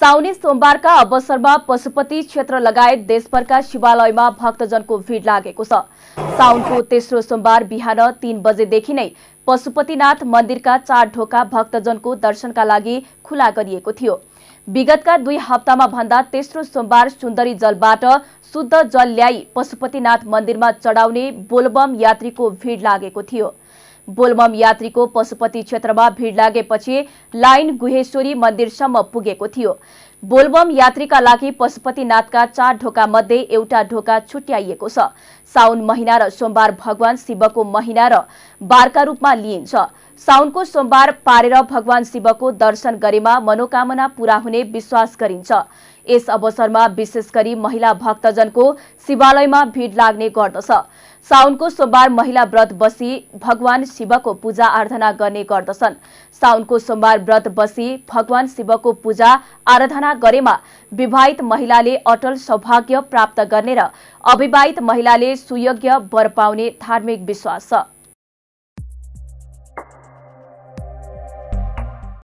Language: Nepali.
साउने सोमबारका अवसरमा पशुपति क्षेत्र लगायत देशभरका शिवालयमा भक्तजनको भिड लागेको छ साउनको तेस्रो सोमबार बिहान तीन बजेदेखि नै पशुपतिनाथ मन्दिरका चार ढोका भक्तजनको दर्शनका लागि खुला गरिएको थियो विगतका दुई हप्तामा भन्दा तेस्रो सोमबार सुन्दरी जलबाट शुद्ध जल ल्याई पशुपतिनाथ मन्दिरमा चढाउने बोलबम यात्रीको भिड लागेको थियो बोलबम यात्रीको पशुपति क्षेत्रमा भिड लागेपछि लाइन गुहेश्वरी मन्दिरसम्म पुगेको थियो बोलबम यात्रीका लागि पशुपतिनाथका चार ढोका मध्ये एउटा ढोका छुट्याइएको छ साउन महिना र सोमबार भगवान शिवको महिना र बारका रूपमा लिइन्छ साउनको सोमबार पारेर भगवान शिवको दर्शन गरेमा मनोकामना पूरा हुने विश्वास गरिन्छ यस अवसरमा विशेष गरी महिला भक्तजनको शिवालयमा भिड लाग्ने गर्दछ साउनको सोमबार महिला व्रत बसी भगवान शिवको पूजा आराधना गर्ने गर्दछन् साउनको सोमबार व्रत बसी भगवान शिवको पूजा आराधना गरेमा विवाहित महिलाले अटल सौभाग्य प्राप्त गर्ने र अविवाहित महिलाले सुयोग्य वर पाउने धार्मिक विश्वास छ